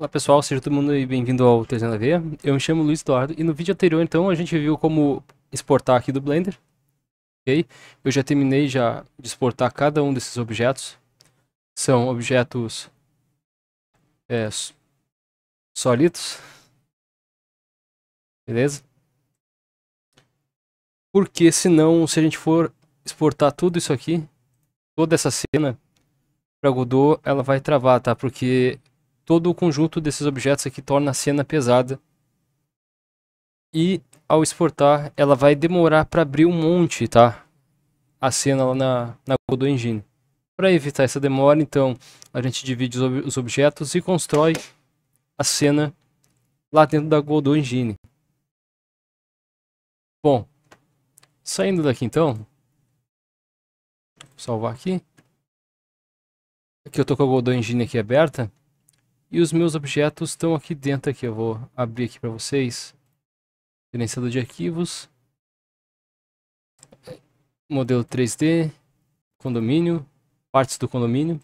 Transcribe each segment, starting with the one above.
Olá pessoal, seja todo mundo bem-vindo ao Tezena V. Eu me chamo Luiz Eduardo e no vídeo anterior então a gente viu como exportar aqui do Blender. Ok? Eu já terminei já de exportar cada um desses objetos. São objetos é, sólidos. Beleza? Porque senão, se a gente for exportar tudo isso aqui, toda essa cena para Godot, ela vai travar, tá? Porque todo o conjunto desses objetos aqui torna a cena pesada. E ao exportar, ela vai demorar para abrir um monte, tá? A cena lá na, na Godot Engine. Para evitar essa demora, então, a gente divide os objetos e constrói a cena lá dentro da Godot Engine. Bom, saindo daqui então, vou salvar aqui. Aqui eu tô com a Godot Engine aqui aberta. E os meus objetos estão aqui dentro aqui. Eu vou abrir aqui para vocês. Gerenciador de arquivos. Modelo 3D. Condomínio. Partes do condomínio.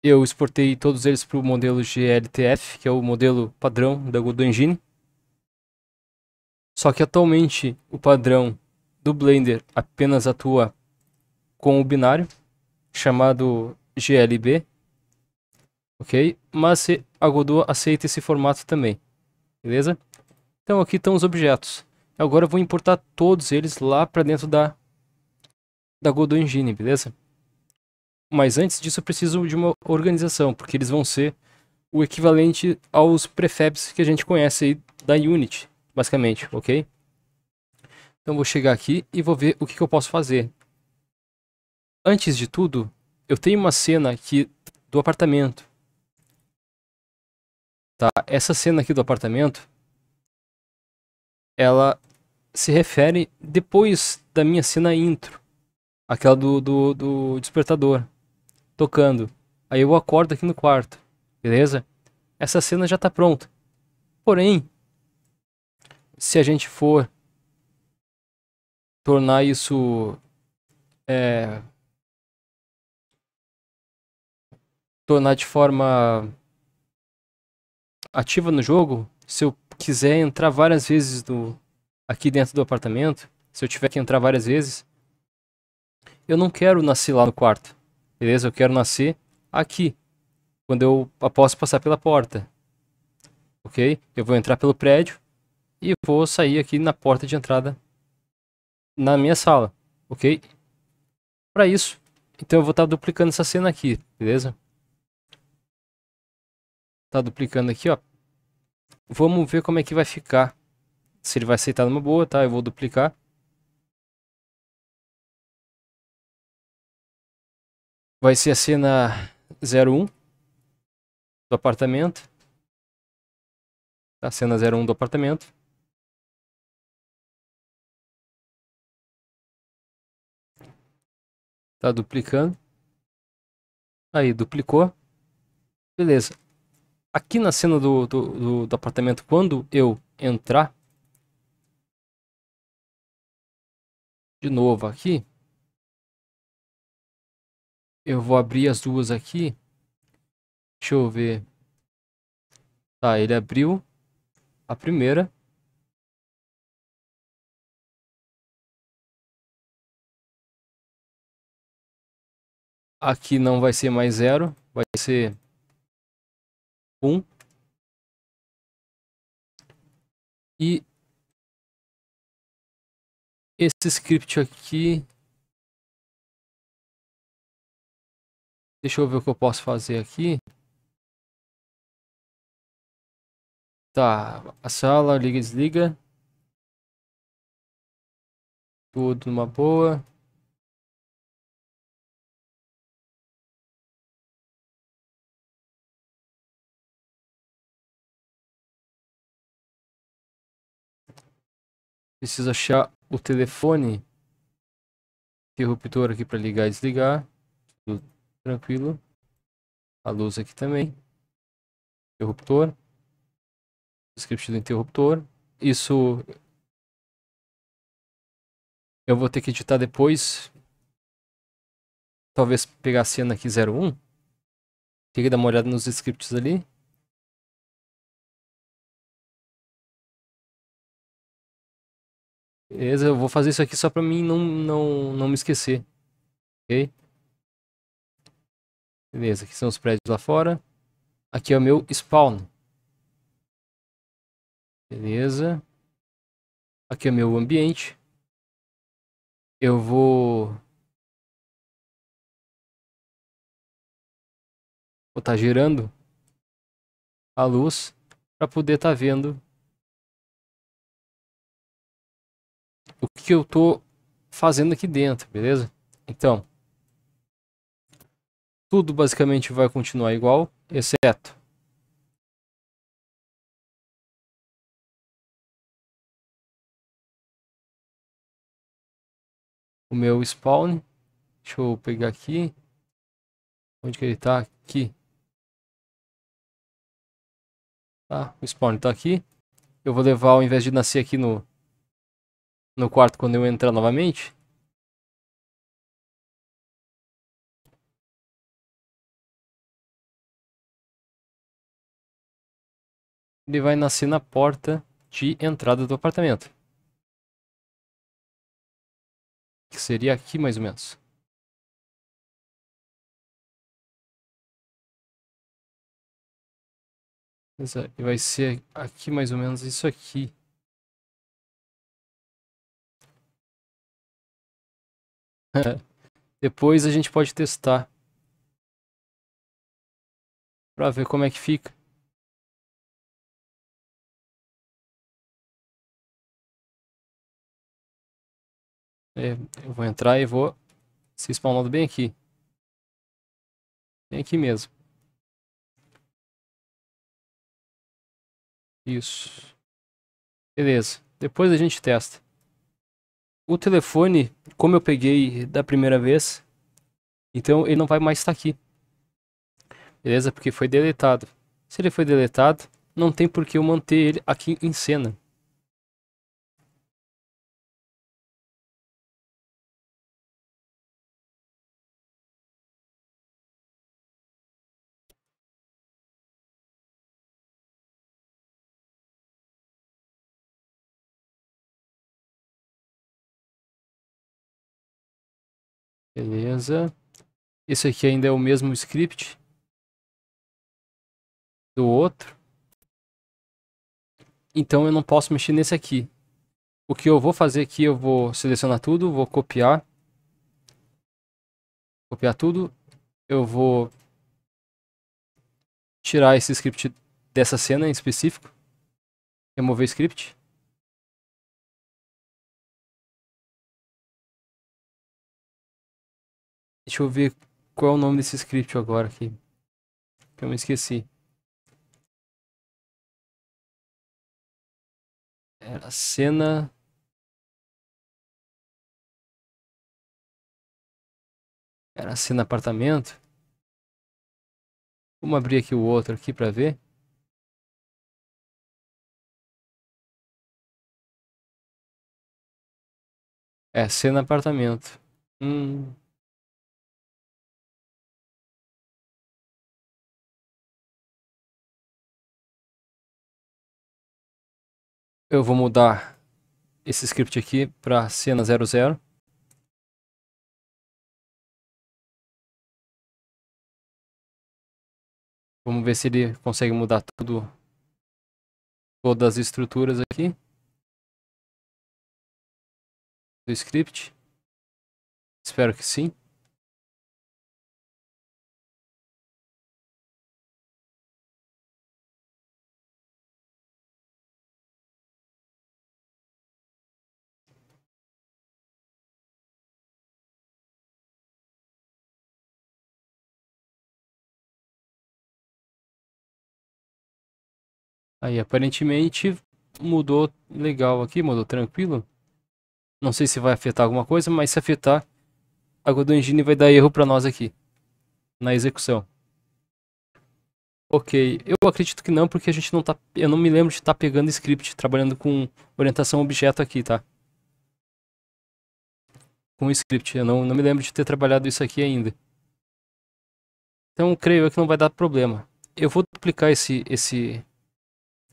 Eu exportei todos eles para o modelo GLTF, que é o modelo padrão da Godot Engine. Só que atualmente o padrão do Blender apenas atua com o binário, chamado GLB, ok? Mas a Godot aceita esse formato também, beleza? Então aqui estão os objetos. Agora eu vou importar todos eles lá para dentro da, da Godot Engine, beleza? Mas antes disso eu preciso de uma organização, porque eles vão ser o equivalente aos prefabs que a gente conhece aí da Unity, basicamente, ok? Então vou chegar aqui e vou ver o que, que eu posso fazer. Antes de tudo, eu tenho uma cena aqui do apartamento Tá? Essa cena aqui do apartamento, ela se refere depois da minha cena intro, aquela do, do, do despertador, tocando. Aí eu acordo aqui no quarto, beleza? Essa cena já está pronta. Porém, se a gente for tornar isso é, tornar de forma ativa no jogo, se eu quiser entrar várias vezes do, aqui dentro do apartamento, se eu tiver que entrar várias vezes, eu não quero nascer lá no quarto, beleza? Eu quero nascer aqui, quando eu posso passar pela porta, ok? Eu vou entrar pelo prédio e vou sair aqui na porta de entrada na minha sala, ok? Para isso, então eu vou estar tá duplicando essa cena aqui, beleza? Tá duplicando aqui, ó. Vamos ver como é que vai ficar. Se ele vai aceitar numa boa, tá? Eu vou duplicar. Vai ser a cena 01 do apartamento. A cena 01 do apartamento. Tá duplicando. Aí, duplicou. Beleza aqui na cena do, do, do, do apartamento, quando eu entrar, de novo aqui, eu vou abrir as duas aqui. Deixa eu ver. Tá, ele abriu a primeira. Aqui não vai ser mais zero, vai ser um E esse script aqui. Deixa eu ver o que eu posso fazer aqui. Tá, a sala, liga e desliga. Tudo numa boa. Preciso achar o telefone interruptor aqui para ligar e desligar. Tudo tranquilo. A luz aqui também. Interruptor. script do interruptor. Isso eu vou ter que editar depois. Talvez pegar a cena aqui 01. Tem que dar uma olhada nos scripts ali. Beleza, eu vou fazer isso aqui só pra mim não, não, não me esquecer. Ok? Beleza, aqui são os prédios lá fora. Aqui é o meu spawn. Beleza. Aqui é o meu ambiente. Eu vou... Vou estar tá gerando a luz para poder estar tá vendo o que eu tô fazendo aqui dentro, beleza? Então, tudo basicamente vai continuar igual, exceto o meu spawn. Deixa eu pegar aqui. Onde que ele tá? Aqui. Tá, o spawn tá aqui. Eu vou levar, ao invés de nascer aqui no no quarto quando eu entrar novamente? Ele vai nascer na porta de entrada do apartamento. Que seria aqui mais ou menos. E vai ser aqui mais ou menos isso aqui. Depois a gente pode testar. Pra ver como é que fica. É, eu vou entrar e vou se spawnando bem aqui. Bem aqui mesmo. Isso. Beleza. Depois a gente testa o telefone, como eu peguei da primeira vez, então ele não vai mais estar aqui. Beleza? Porque foi deletado. Se ele foi deletado, não tem por que eu manter ele aqui em cena. Beleza. Esse aqui ainda é o mesmo script do outro. Então eu não posso mexer nesse aqui. O que eu vou fazer aqui, eu vou selecionar tudo, vou copiar. Copiar tudo. Eu vou tirar esse script dessa cena em específico. Remover script. Deixa eu ver qual é o nome desse script agora aqui. Que eu me esqueci. Era é cena. Era cena apartamento. Vamos abrir aqui o outro aqui para ver. É, cena apartamento. Hum. Eu vou mudar esse script aqui para cena 00. Vamos ver se ele consegue mudar tudo, todas as estruturas aqui do script. Espero que sim. Aí, aparentemente mudou legal aqui, mudou tranquilo. Não sei se vai afetar alguma coisa, mas se afetar, a Godot Engine vai dar erro para nós aqui, na execução. Ok, eu acredito que não, porque a gente não tá... Eu não me lembro de estar tá pegando script, trabalhando com orientação objeto aqui, tá? Com script, eu não, não me lembro de ter trabalhado isso aqui ainda. Então, creio eu que não vai dar problema. Eu vou duplicar esse, esse,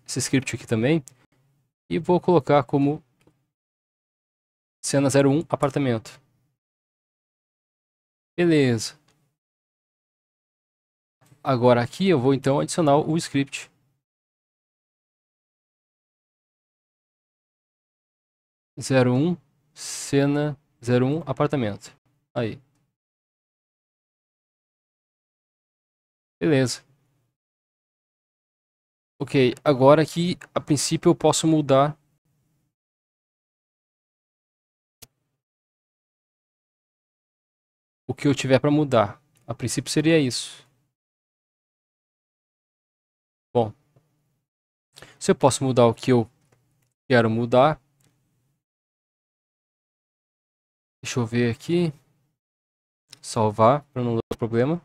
esse script aqui também e vou colocar como cena 01 apartamento. Beleza. Agora aqui eu vou então adicionar o script. zero um cena zero um apartamento aí beleza Ok, agora aqui, a princípio, eu posso mudar. O que eu tiver para mudar. A princípio seria isso. Bom. Se eu posso mudar o que eu quero mudar. Deixa eu ver aqui. Salvar para não dar problema.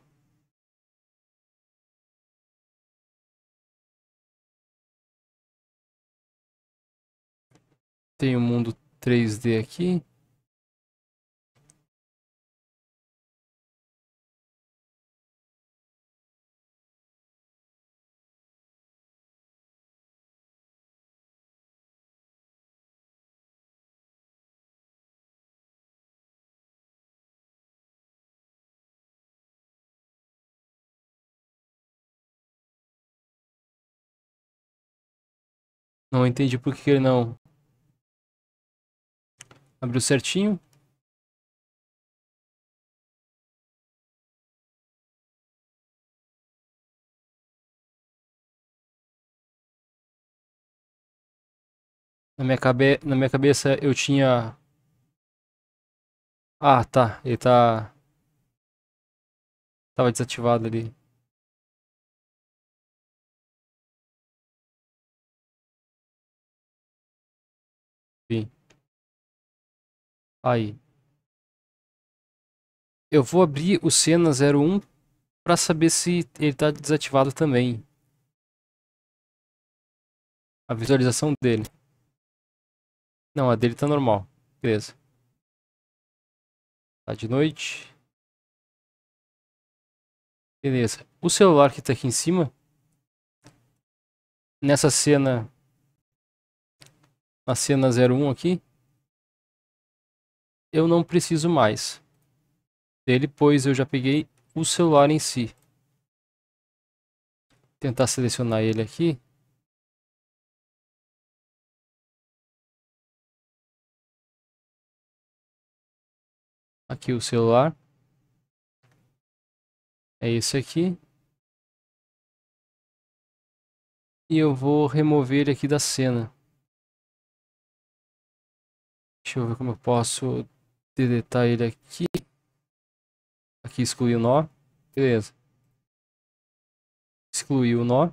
Tem o um mundo 3D aqui. Não entendi por que ele não Abriu certinho. Na minha, cabe... Na minha cabeça eu tinha. Ah, tá. Ele tá. Tava desativado ali. Aí. Eu vou abrir o Senna 01 para saber se ele está desativado também. A visualização dele. Não, a dele tá normal. Beleza. Tá de noite. Beleza. O celular que tá aqui em cima. Nessa cena. Na cena 01 aqui eu não preciso mais dele, pois eu já peguei o celular em si. Vou tentar selecionar ele aqui. Aqui o celular. É esse aqui. E eu vou remover ele aqui da cena. Deixa eu ver como eu posso deletar ele aqui. Aqui excluir o nó. Beleza. Excluir o nó.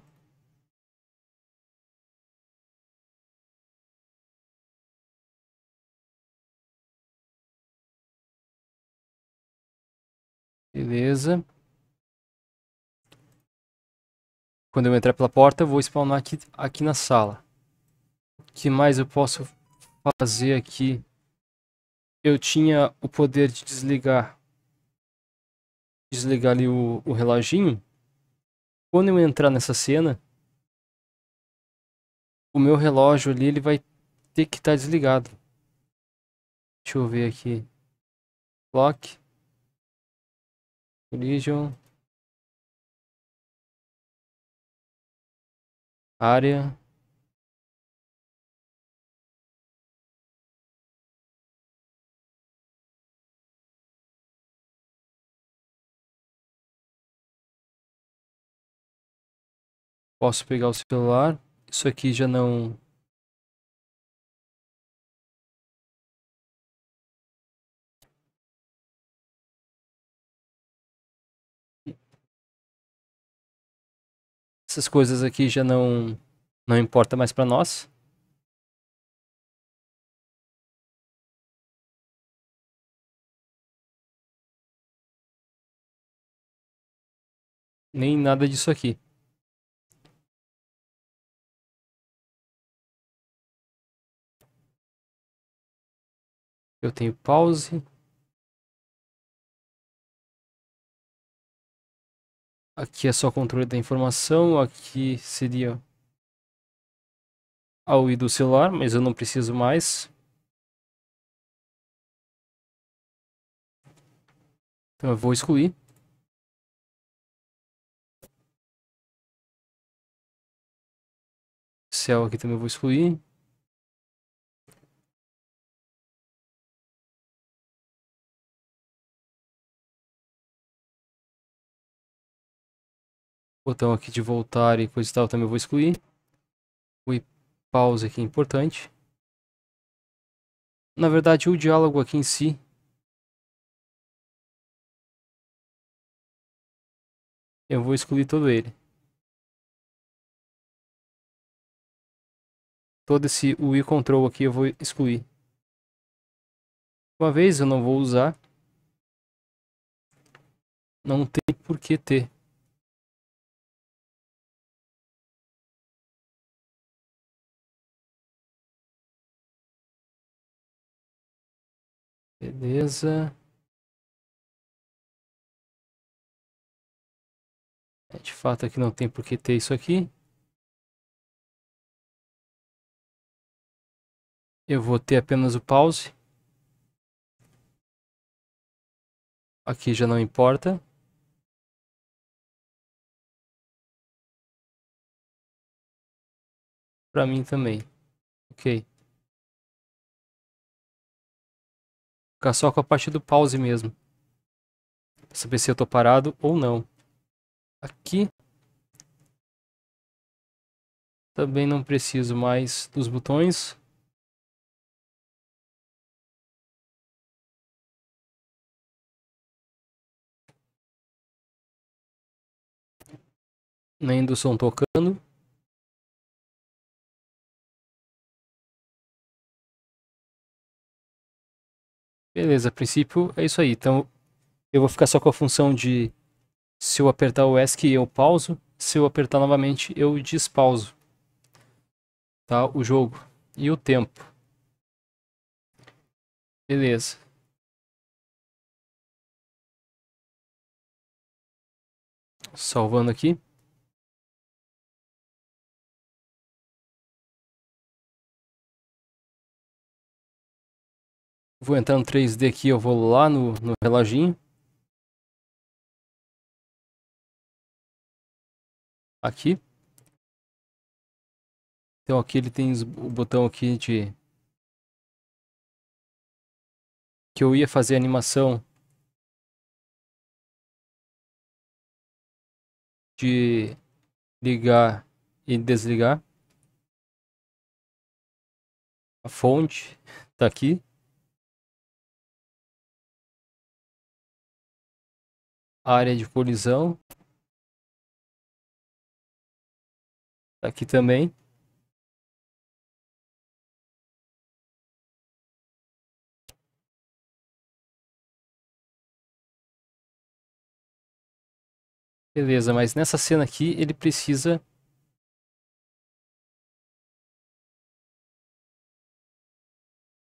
Beleza. Quando eu entrar pela porta, eu vou spawnar aqui, aqui na sala. O que mais eu posso fazer aqui? eu tinha o poder de desligar desligar ali o, o reloginho, quando eu entrar nessa cena, o meu relógio ali ele vai ter que estar tá desligado. Deixa eu ver aqui. Clock. Collision. Área. Posso pegar o celular. Isso aqui já não... Essas coisas aqui já não, não importa mais para nós. nem nada disso aqui. Eu tenho pause. Aqui é só controle da informação. Aqui seria a UI do celular, mas eu não preciso mais. Então eu vou excluir. Céu aqui também vou excluir. botão aqui de voltar e coisa e tal também vou excluir. O pause aqui é importante. Na verdade, o diálogo aqui em si eu vou excluir todo ele. Todo esse UI control aqui eu vou excluir. Uma vez eu não vou usar. Não tem por que ter. Beleza. É, de fato aqui não tem por que ter isso aqui. Eu vou ter apenas o pause. Aqui já não importa. Para mim também. Ok. Ficar só com a parte do pause mesmo. Pra saber se eu tô parado ou não. Aqui. Também não preciso mais dos botões. Nem do som tocando. Beleza, a princípio é isso aí. Então eu vou ficar só com a função de se eu apertar o ESC eu pauso, se eu apertar novamente eu despauso. Tá, o jogo e o tempo. Beleza. Salvando aqui. Vou entrar no 3D aqui, eu vou lá no, no reloginho. Aqui. Então aqui ele tem o botão aqui de... Que eu ia fazer animação de ligar e desligar. A fonte está aqui. área de colisão. Tá aqui também. Beleza, mas nessa cena aqui ele precisa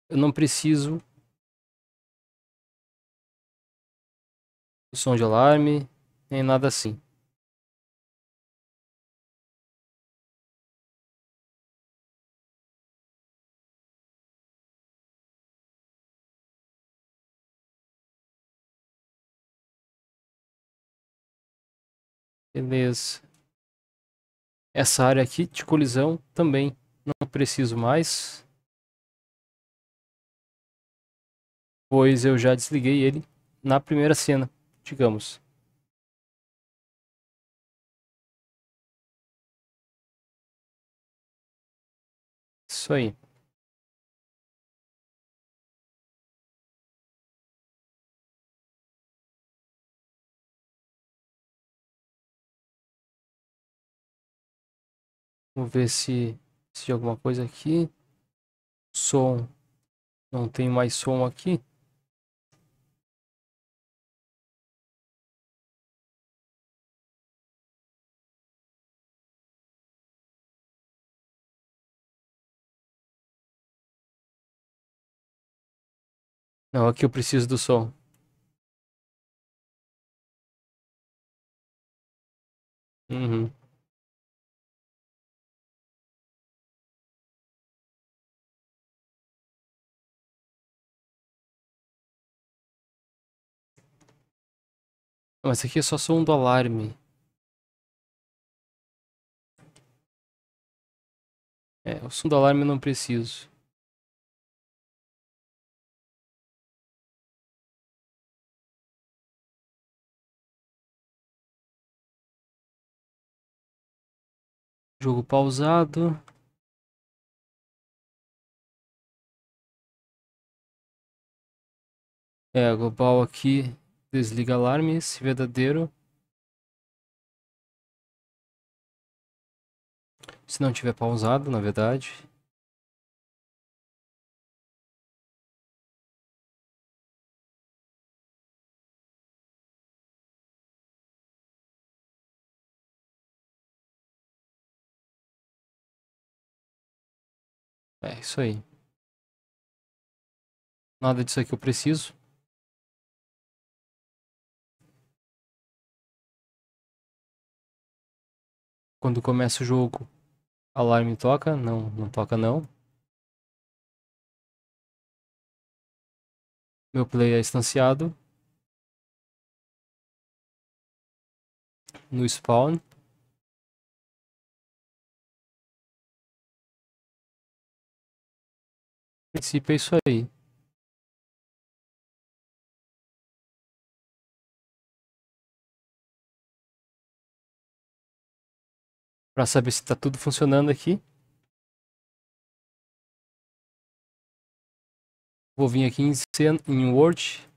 eu não preciso som de alarme, nem nada assim. Beleza. Essa área aqui de colisão também não preciso mais. Pois eu já desliguei ele na primeira cena digamos isso aí. Vamos ver se se alguma coisa aqui. Som. Não tem mais som aqui. Não, é aqui eu preciso do sol. Uhum. Mas aqui é só som do alarme. É, o som do alarme eu não preciso. Jogo pausado. É, global aqui desliga alarme, se verdadeiro. Se não tiver pausado, na verdade. É, isso aí. Nada disso aqui eu preciso. Quando começa o jogo, alarme toca? Não, não toca não. Meu play é instanciado. No spawn. princípio é isso aí. Para saber se está tudo funcionando aqui. Vou vir aqui em, em Word.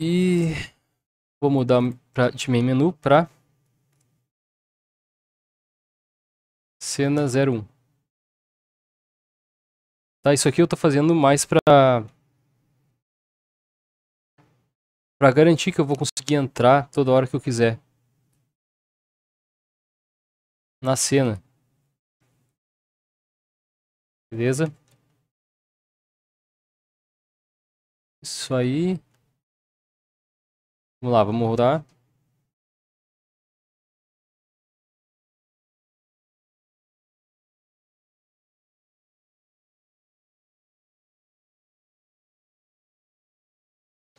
E vou mudar pra, de main menu para cena 01. Tá, isso aqui eu tô fazendo mais pra... Pra garantir que eu vou conseguir entrar toda hora que eu quiser. Na cena. Beleza? Isso aí. Vamos lá, vamos rodar.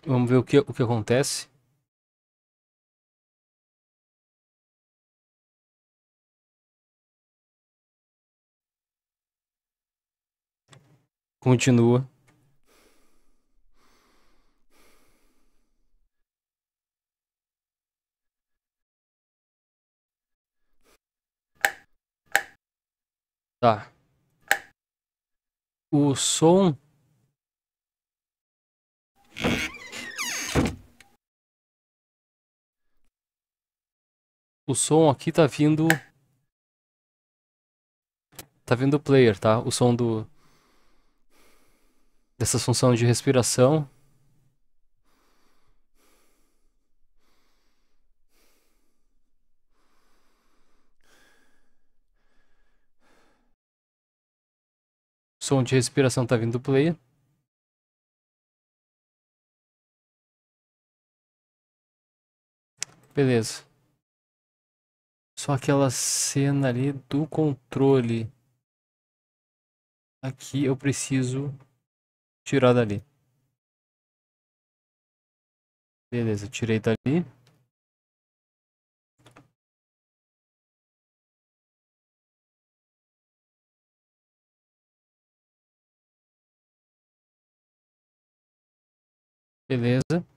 Vamos ver o que, o que acontece. Continua. Tá. O som o som aqui tá vindo... Tá vindo o player, tá? O som do... Dessa função de respiração. O som de respiração tá vindo do player. Beleza. Só aquela cena ali do controle. Aqui eu preciso tirar dali. Beleza, tirei dali. Beleza.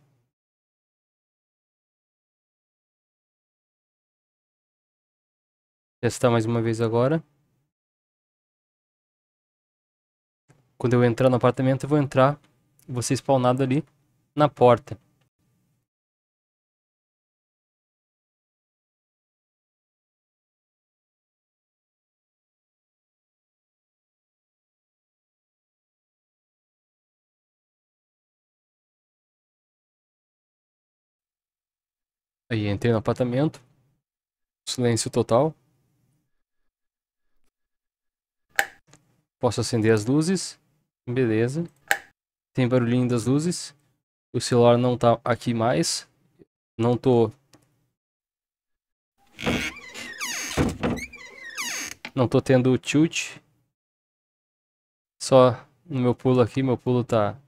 Testar mais uma vez agora. Quando eu entrar no apartamento, eu vou entrar. Vou ser spawnado ali na porta. Aí entrei no apartamento. Silêncio total. Posso acender as luzes. Beleza. Tem barulhinho das luzes. O celular não tá aqui mais. Não tô... Não tô tendo tilt. Só no meu pulo aqui, meu pulo tá...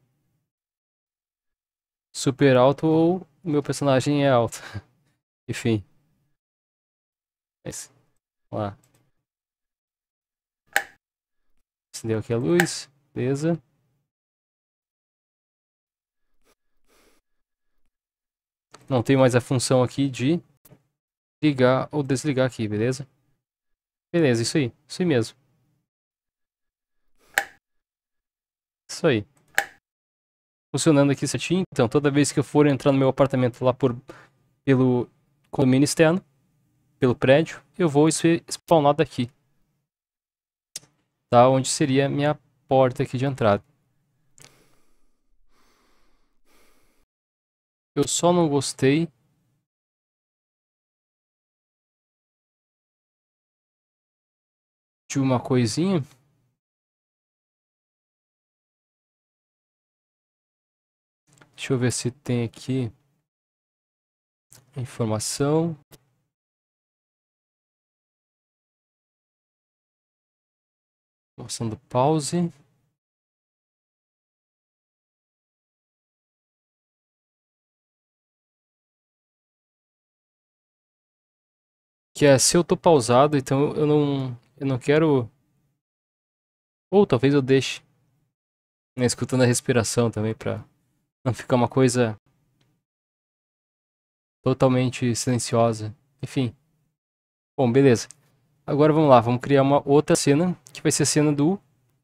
Super alto ou meu personagem é alto. Enfim. Mas, é vamos lá. Acendeu aqui a luz. Beleza. Não tem mais a função aqui de ligar ou desligar aqui, beleza? Beleza, isso aí. Isso aí mesmo. Isso aí. Funcionando aqui certinho. Então, toda vez que eu for entrar no meu apartamento lá por, pelo condomínio externo, pelo prédio, eu vou spawnado daqui tá? Onde seria minha porta aqui de entrada. Eu só não gostei de uma coisinha. Deixa eu ver se tem aqui informação. Mostrando pause. que é se eu tô pausado, então eu não eu não quero ou talvez eu deixe né, escutando a respiração também para não ficar uma coisa totalmente silenciosa. Enfim. Bom, beleza. Agora vamos lá, vamos criar uma outra cena, que vai ser a cena do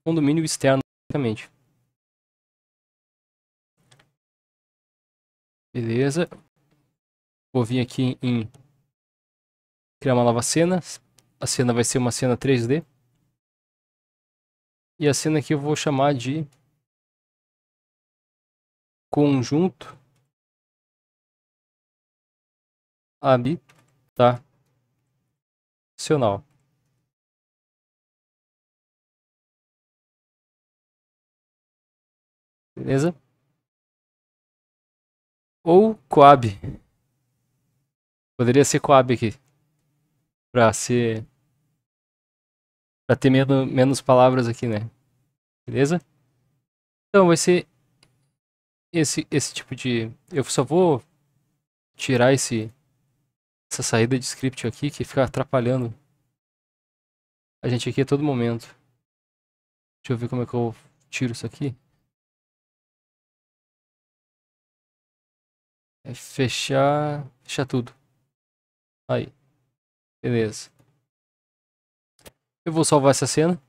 condomínio externo, basicamente. Beleza. Vou vir aqui em criar uma nova cena. A cena vai ser uma cena 3D. E a cena que eu vou chamar de conjunto habitacional. Tá, Beleza? Ou Coab. Poderia ser Coab aqui. Pra ser. Pra ter menos, menos palavras aqui, né? Beleza? Então vai ser esse, esse tipo de. Eu só vou tirar esse essa saída de script aqui que fica atrapalhando a gente aqui a todo momento. Deixa eu ver como é que eu tiro isso aqui. É fechar. Fechar tudo. Aí. Beleza. Eu vou salvar essa cena.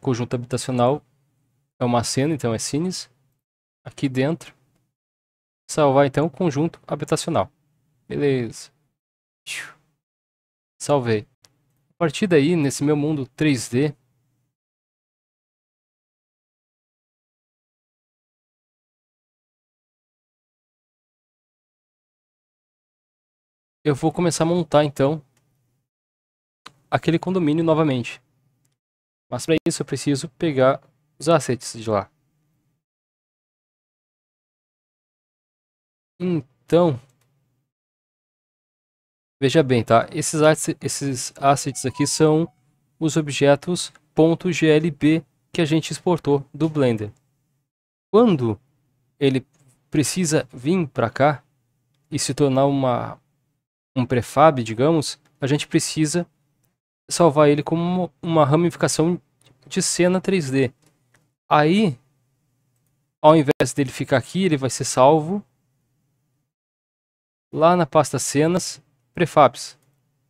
Conjunto habitacional é uma cena, então é cines. Aqui dentro. Salvar então conjunto habitacional. Beleza. Salvei. A partir daí, nesse meu mundo 3D, eu vou começar a montar então aquele condomínio novamente. Mas para isso eu preciso pegar os assets de lá. Então, veja bem, tá? Esses assets, esses assets aqui são os objetos .glb que a gente exportou do Blender. Quando ele precisa vir para cá e se tornar uma um prefab, digamos, a gente precisa salvar ele como uma ramificação de cena 3D. Aí, ao invés dele ficar aqui, ele vai ser salvo lá na pasta cenas prefabs,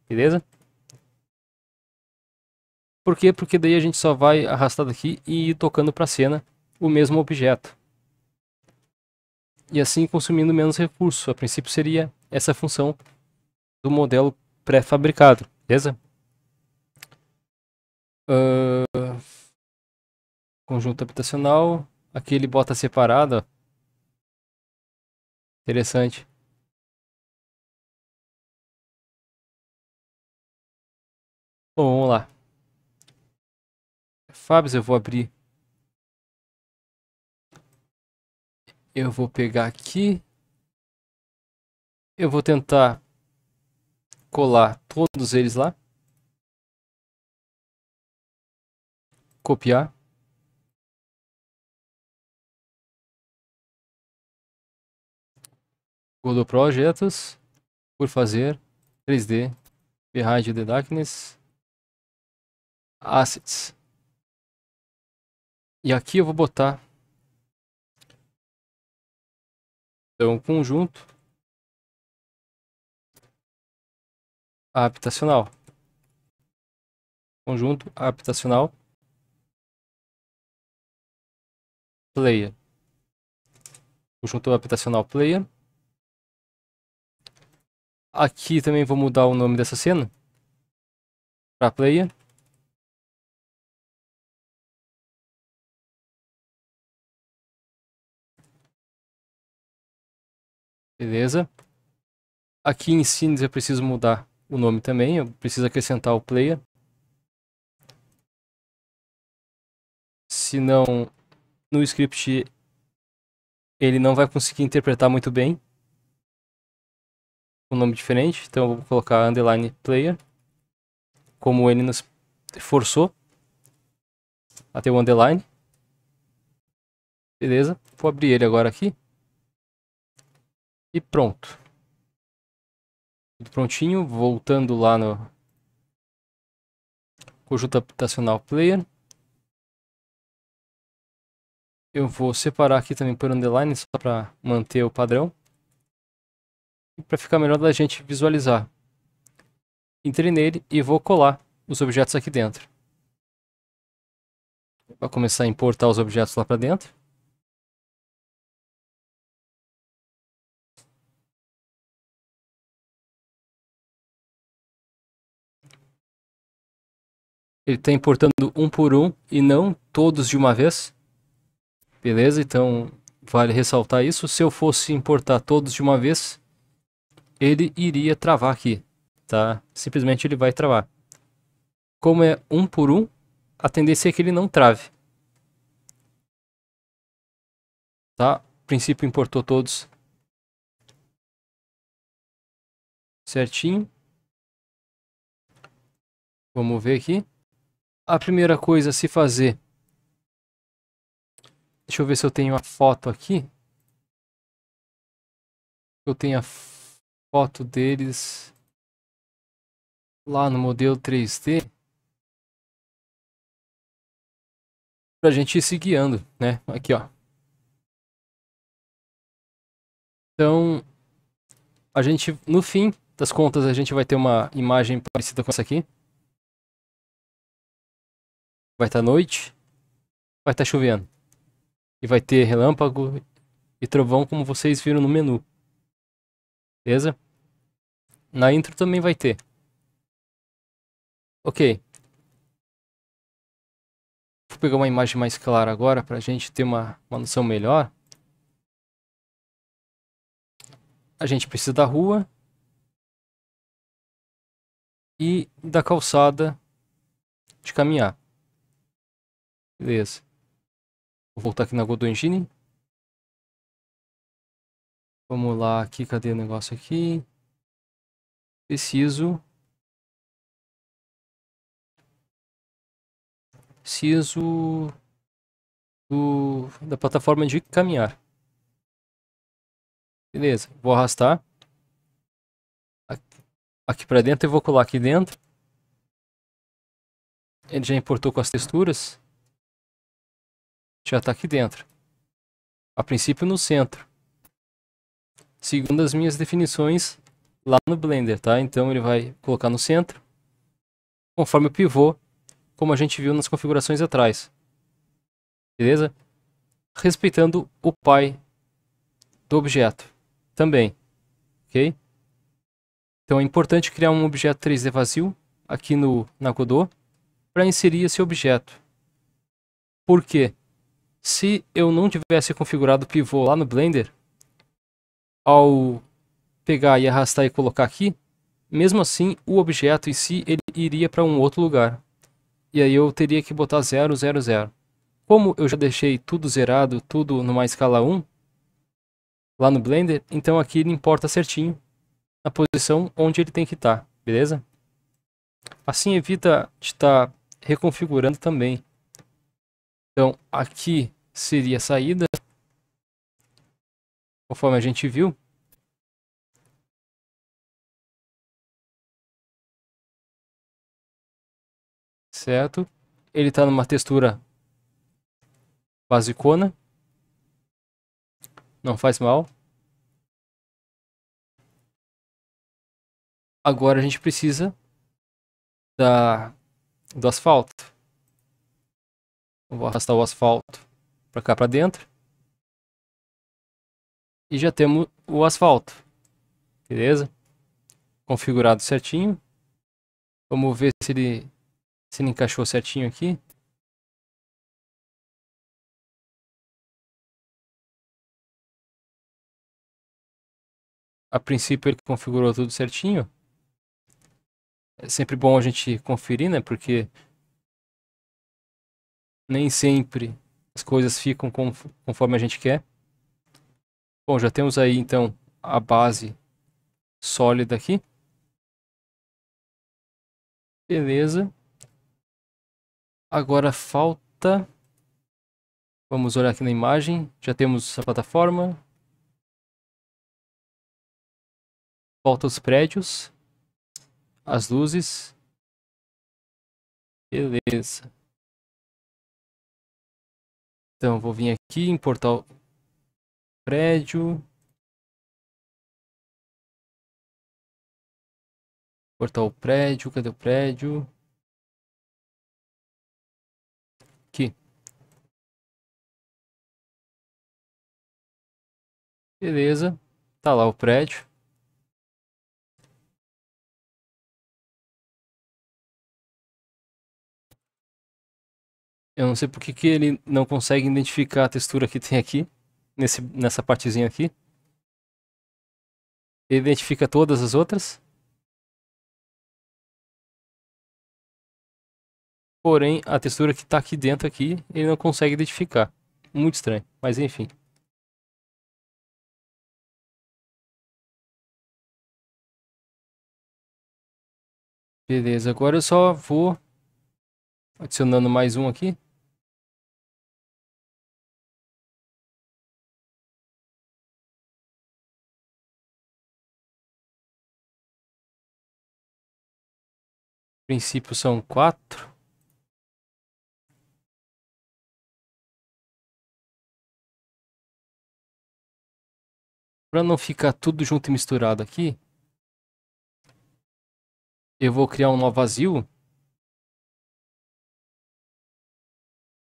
beleza? Por quê? Porque daí a gente só vai arrastar daqui e ir tocando para a cena o mesmo objeto. E assim consumindo menos recursos. A princípio seria essa função do modelo pré-fabricado, beleza? Uh, conjunto habitacional, aqui ele bota separado, ó. interessante. Bom, vamos lá. Fábio, eu vou abrir. Eu vou pegar aqui. Eu vou tentar colar todos eles lá. Copiar. Godot Projetos, por fazer, 3D, Behind the Darkness, Assets. E aqui eu vou botar então, conjunto habitacional. Conjunto habitacional. Player. Conjunto habitacional player. Aqui também vou mudar o nome dessa cena para player. Beleza. Aqui em Scenes eu preciso mudar o nome também, eu preciso acrescentar o player. Senão, no script, ele não vai conseguir interpretar muito bem um nome diferente, então eu vou colocar underline player, como ele nos forçou a ter o underline. Beleza, vou abrir ele agora aqui. E pronto. Tudo prontinho, voltando lá no conjunto habitacional player. Eu vou separar aqui também por underline, só para manter o padrão. E para ficar melhor da gente visualizar. Entrei nele e vou colar os objetos aqui dentro. Vai começar a importar os objetos lá para dentro. Ele está importando um por um e não todos de uma vez. Beleza? Então vale ressaltar isso. Se eu fosse importar todos de uma vez, ele iria travar aqui, tá? Simplesmente ele vai travar. Como é um por um, a tendência é que ele não trave. Tá? O princípio importou todos. Certinho. Vamos ver aqui a primeira coisa a se fazer. Deixa eu ver se eu tenho a foto aqui. Eu tenho a foto deles lá no modelo 3D. Pra gente ir se guiando, né? Aqui, ó. Então, a gente, no fim das contas, a gente vai ter uma imagem parecida com essa aqui vai estar tá noite, vai estar tá chovendo. E vai ter relâmpago e trovão como vocês viram no menu. Beleza? Na intro também vai ter. Ok. Vou pegar uma imagem mais clara agora para a gente ter uma, uma noção melhor. A gente precisa da rua e da calçada de caminhar. Beleza. Vou voltar aqui na Godot Engine. Vamos lá aqui, cadê o negócio aqui? Preciso... Preciso do, da plataforma de caminhar. Beleza, vou arrastar aqui para dentro e vou colar aqui dentro. Ele já importou com as texturas já está aqui dentro. A princípio no centro. Segundo as minhas definições lá no Blender, tá? Então ele vai colocar no centro, conforme o pivô, como a gente viu nas configurações atrás. Beleza? Respeitando o pai do objeto também, ok? Então é importante criar um objeto 3D vazio aqui no, na Godot para inserir esse objeto. Por quê? se eu não tivesse configurado o pivô lá no Blender, ao pegar e arrastar e colocar aqui, mesmo assim o objeto em si ele iria para um outro lugar. E aí eu teria que botar 0, 0, 0. Como eu já deixei tudo zerado, tudo numa escala 1, lá no Blender, então aqui ele importa certinho a posição onde ele tem que estar, tá, beleza? Assim evita de estar tá reconfigurando também então, aqui seria a saída, conforme a gente viu. Certo? Ele está numa textura basicona. Não faz mal. Agora a gente precisa da, do asfalto. Vou arrastar o asfalto para cá para dentro. E já temos o asfalto. Beleza? Configurado certinho. Vamos ver se ele, se ele encaixou certinho aqui. A princípio ele configurou tudo certinho. É sempre bom a gente conferir, né? Porque nem sempre as coisas ficam conforme a gente quer. Bom, já temos aí então a base sólida aqui. Beleza. Agora falta... Vamos olhar aqui na imagem. Já temos a plataforma. Falta os prédios. As luzes. Beleza. Então, vou vir aqui, importar o prédio. Importar o prédio, cadê o prédio? Aqui. Beleza, tá lá o prédio. Eu não sei porque que ele não consegue identificar a textura que tem aqui, nesse, nessa partezinha aqui. Ele identifica todas as outras. Porém, a textura que está aqui dentro aqui, ele não consegue identificar. Muito estranho, mas enfim. Beleza, agora eu só vou Adicionando mais um aqui. Princípios são quatro. Para não ficar tudo junto e misturado aqui, eu vou criar um novo vazio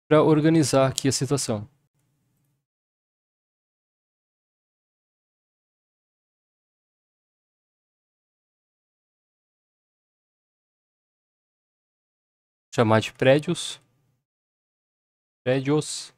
para organizar aqui a situação. Chamar de prédios. Prédios.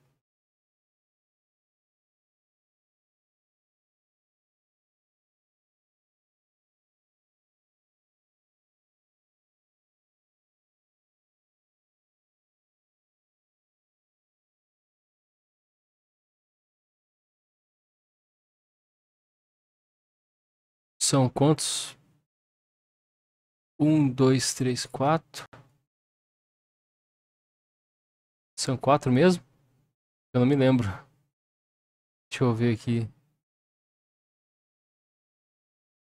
São quantos? Um, dois, três, quatro. São quatro mesmo? Eu não me lembro. Deixa eu ver aqui.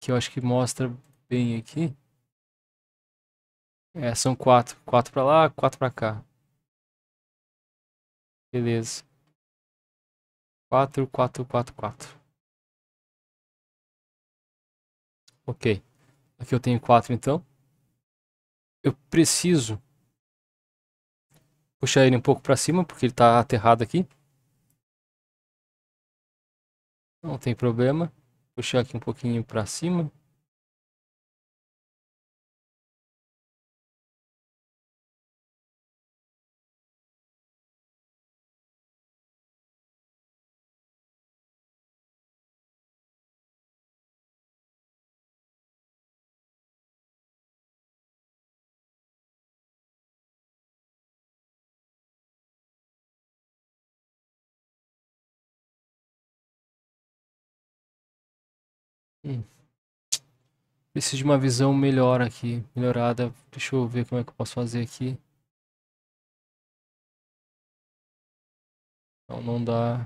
Que eu acho que mostra bem aqui. É, são quatro. Quatro pra lá, quatro pra cá. Beleza. Quatro, quatro, quatro, quatro. Ok. Aqui eu tenho 4 então. Eu preciso puxar ele um pouco para cima, porque ele está aterrado aqui. Não tem problema. Puxar aqui um pouquinho para cima. Preciso de uma visão melhor aqui, melhorada. Deixa eu ver como é que eu posso fazer aqui. Não, não dá.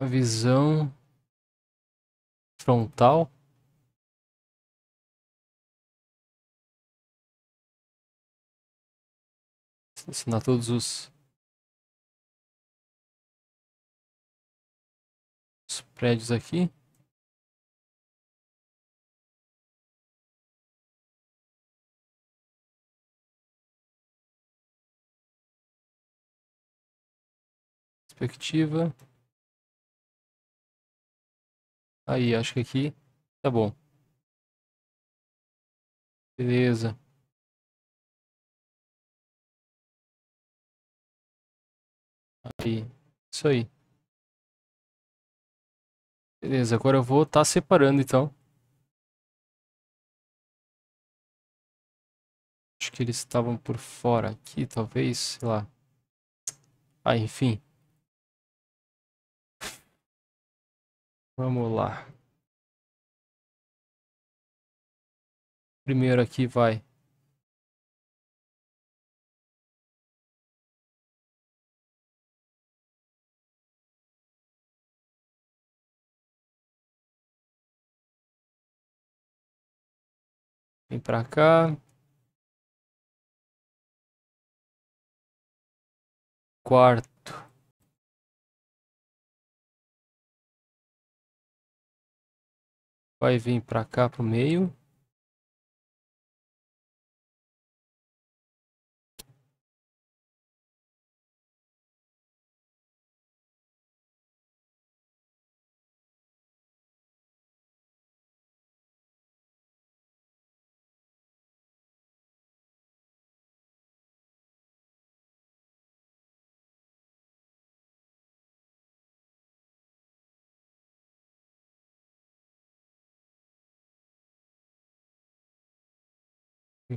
A visão frontal. Vou assinar todos os prédios aqui. Perspectiva. Aí, acho que aqui tá bom. Beleza. Aí, isso aí. Beleza, agora eu vou estar tá separando então. Acho que eles estavam por fora aqui, talvez, sei lá. Ah, enfim. Vamos lá. Primeiro aqui vai Vem pra cá. Quarto. Vai vir pra cá pro meio.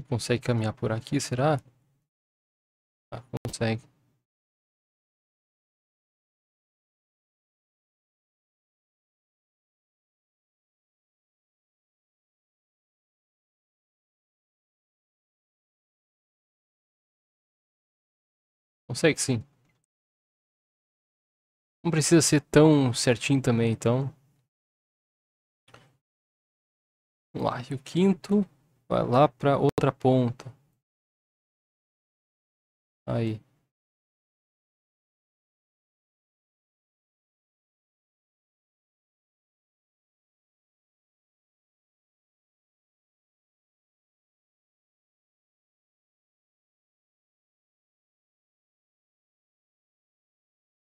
consegue caminhar por aqui, será? Ah, consegue. Consegue sim. Não precisa ser tão certinho também, então. Vamos lá, e o quinto vai lá para outra ponta. Aí.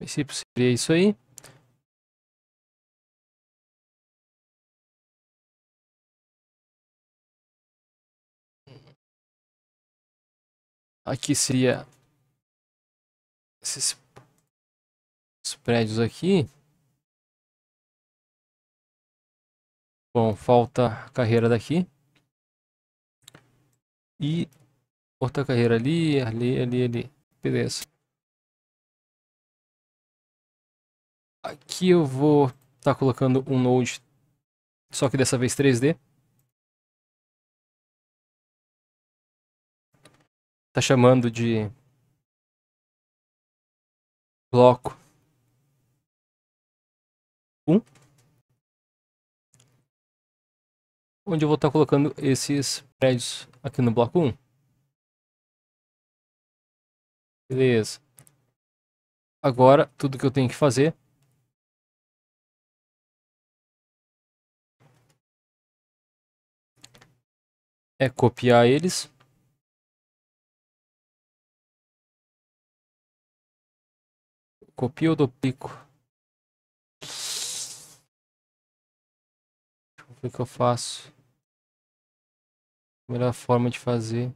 O princípio seria isso aí. Aqui seria esses, esses prédios aqui. Bom, falta a carreira daqui. E outra carreira ali, ali, ali, ali. Beleza. Aqui eu vou estar tá colocando um node, só que dessa vez 3D. está chamando de bloco um, onde eu vou estar tá colocando esses prédios aqui no bloco um. Beleza. Agora, tudo que eu tenho que fazer é copiar eles. Copio ou duplico? O que eu faço? Melhor forma de fazer.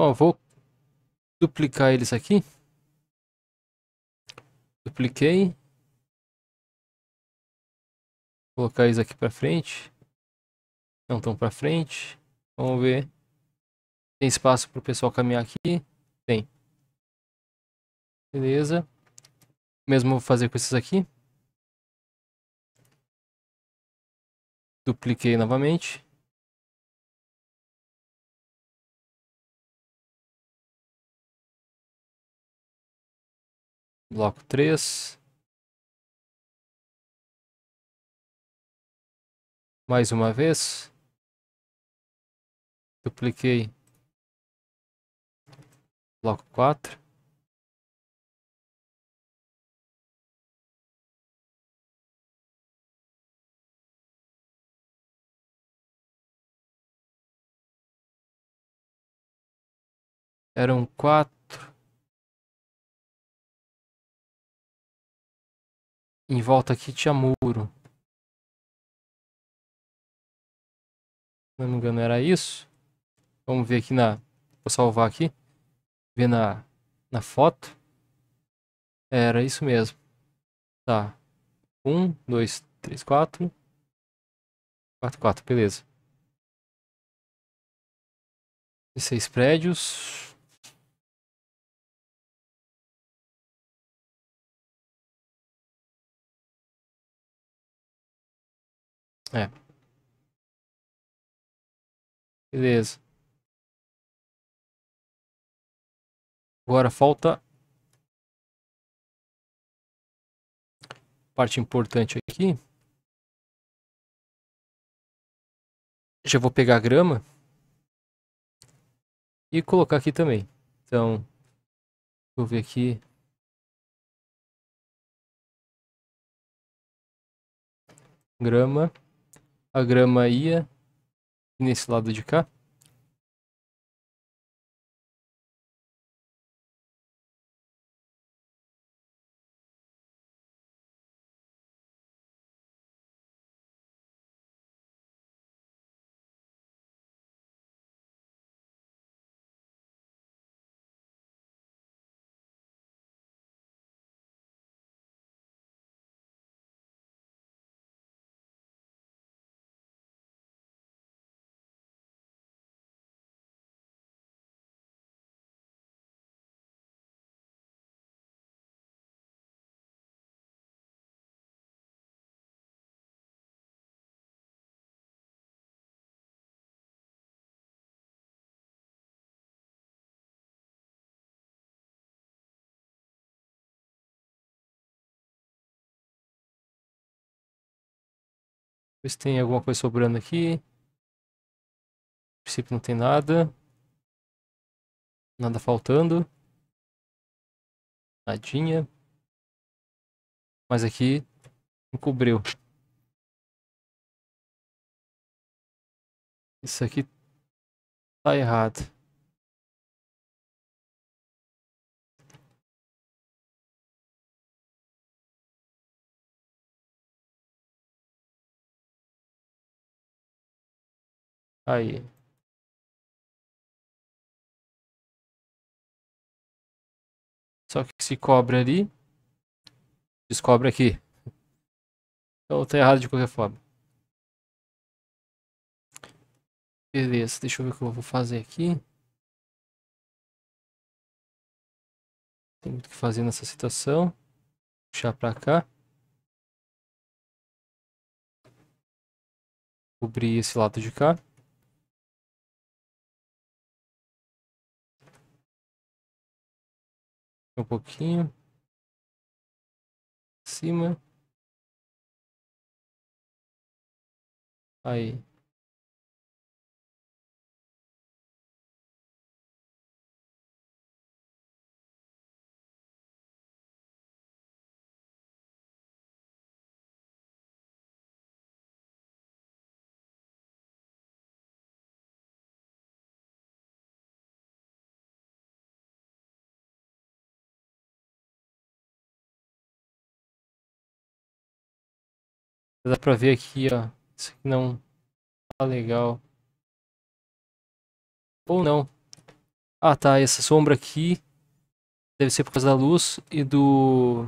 Ó, vou duplicar eles aqui. Dupliquei. Vou colocar eles aqui para frente. Não estão para frente. Vamos ver. Tem espaço para o pessoal caminhar aqui? Tem. Beleza. Mesmo vou fazer com esses aqui. Dupliquei novamente. bloco 3. Mais uma vez. Dupliquei. Bloco 4. Eram quatro Em volta aqui tinha muro. Se não me engano, era isso. Vamos ver aqui na... Vou salvar aqui. Ver na, na foto. Era isso mesmo. Tá. Um, dois, três, quatro. Quatro, quatro, beleza. E seis prédios. É. Beleza. Agora falta parte importante aqui. Já vou pegar a grama e colocar aqui também. Então, deixa eu ver aqui. Grama. A grama ia nesse lado de cá. Ver se tem alguma coisa sobrando aqui. A princípio não tem nada. Nada faltando. Nadinha. Mas aqui encobriu. Isso aqui tá errado. Aí. Só que se cobra ali, descobre aqui. Então tá errado de qualquer forma. Beleza, deixa eu ver o que eu vou fazer aqui. Tem muito o que fazer nessa situação. Puxar pra cá. Cobrir esse lado de cá. um pouquinho. Cima. Aí. Dá pra ver aqui, ó. Isso aqui não tá legal. Ou não. Ah, tá. Essa sombra aqui deve ser por causa da luz e do...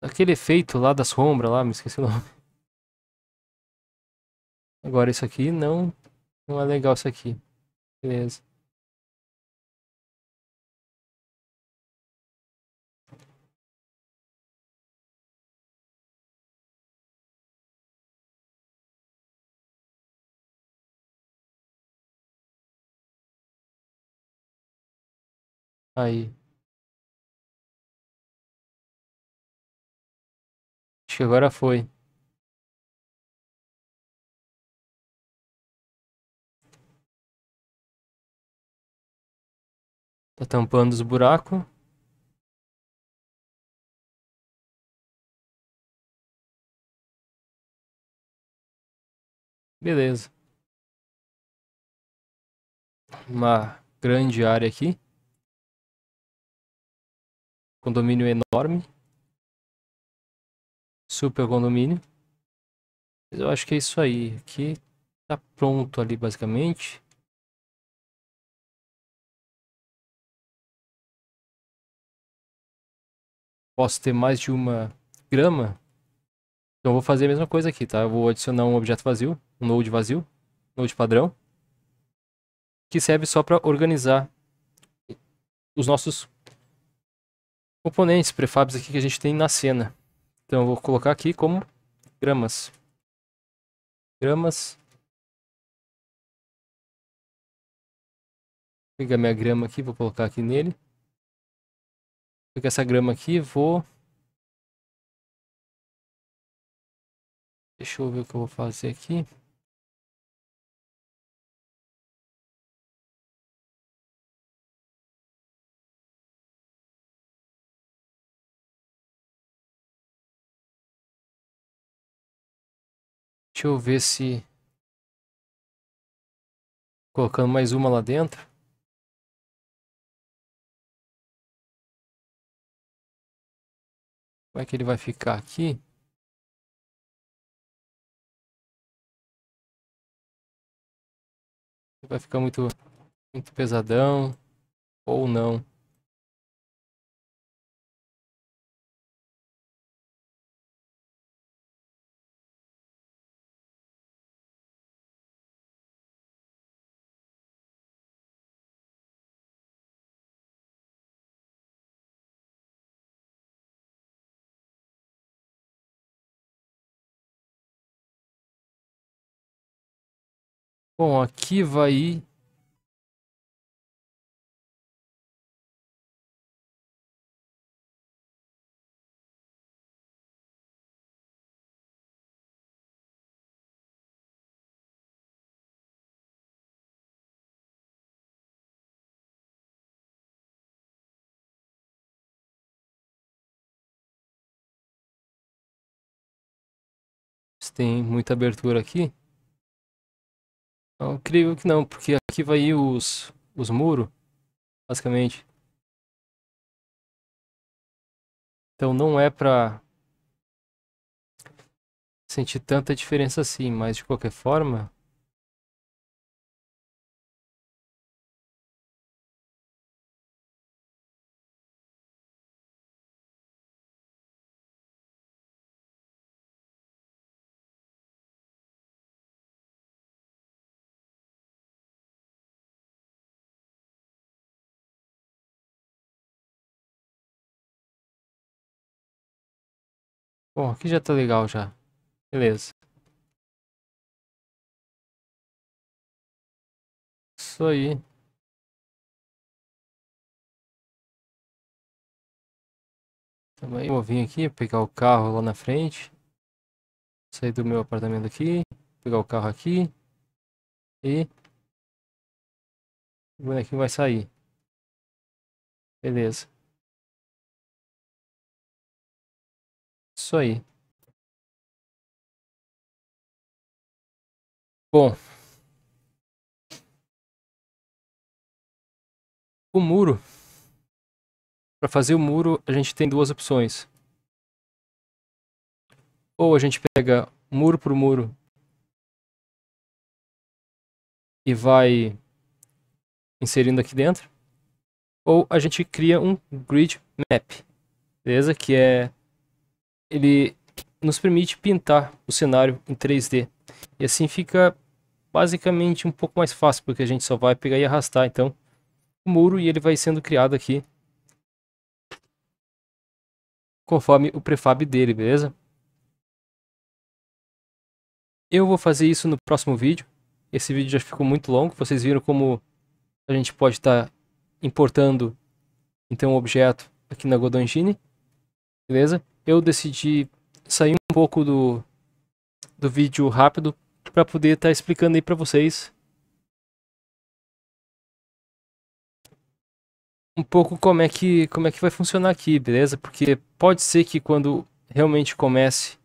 Aquele efeito lá da sombra lá, me esqueci o nome. Agora isso aqui não, não é legal isso aqui. Beleza. Aí. Acho que agora foi. Tá tampando os buracos. Beleza. Uma grande área aqui. Condomínio enorme. Super condomínio. eu acho que é isso aí. Aqui tá pronto ali basicamente. Posso ter mais de uma grama. Então vou fazer a mesma coisa aqui, tá? Eu vou adicionar um objeto vazio, um node vazio, node padrão, que serve só para organizar os nossos componentes, prefabs aqui que a gente tem na cena. Então eu vou colocar aqui como gramas. Gramas. Vou pegar minha grama aqui, vou colocar aqui nele. Vou pegar essa grama aqui, vou... Deixa eu ver o que eu vou fazer aqui. Deixa eu ver se... Colocando mais uma lá dentro. Como é que ele vai ficar aqui? Vai ficar muito, muito pesadão ou não. Bom, aqui vai tem muita abertura aqui. Não, creio que não, porque aqui vai os, os muros, basicamente. Então não é pra sentir tanta diferença assim, mas de qualquer forma, Bom, aqui já tá legal já. Beleza. Isso aí. Tamo aí. Vou vir aqui, pegar o carro lá na frente. Sair do meu apartamento aqui. Pegar o carro aqui. E... O bonequinho vai sair. Beleza. Isso aí. Bom. O muro. Para fazer o muro, a gente tem duas opções. Ou a gente pega muro por muro e vai inserindo aqui dentro. Ou a gente cria um grid map, beleza? Que é ele nos permite pintar o cenário em 3D. E assim fica basicamente um pouco mais fácil, porque a gente só vai pegar e arrastar então o muro e ele vai sendo criado aqui conforme o prefab dele, beleza? Eu vou fazer isso no próximo vídeo. Esse vídeo já ficou muito longo, vocês viram como a gente pode estar tá importando então um objeto aqui na Godon Engine, beleza? eu decidi sair um pouco do, do vídeo rápido para poder estar tá explicando aí para vocês um pouco como é que como é que vai funcionar aqui, beleza? Porque pode ser que quando realmente comece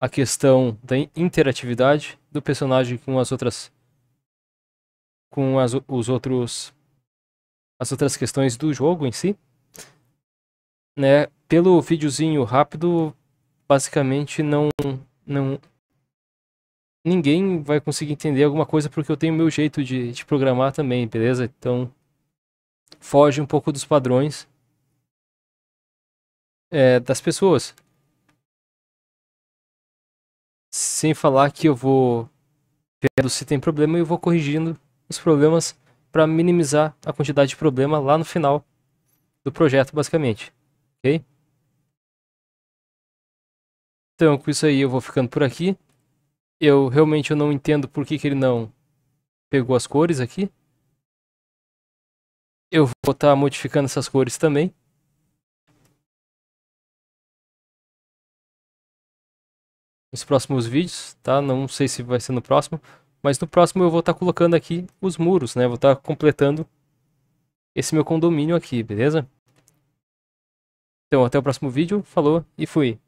a questão da interatividade do personagem com as outras com as, os outros as outras questões do jogo em si, né? Pelo videozinho rápido, basicamente não não ninguém vai conseguir entender alguma coisa porque eu tenho meu jeito de, de programar também, beleza? Então foge um pouco dos padrões é, das pessoas. Sem falar que eu vou vendo se tem problema e eu vou corrigindo os problemas para minimizar a quantidade de problema lá no final do projeto, basicamente. Então, com isso aí eu vou ficando por aqui. Eu realmente eu não entendo por que, que ele não pegou as cores aqui. Eu vou estar tá modificando essas cores também. Nos próximos vídeos, tá? Não sei se vai ser no próximo. Mas no próximo eu vou estar tá colocando aqui os muros, né? Vou estar tá completando esse meu condomínio aqui, beleza? Então, até o próximo vídeo, falou e fui!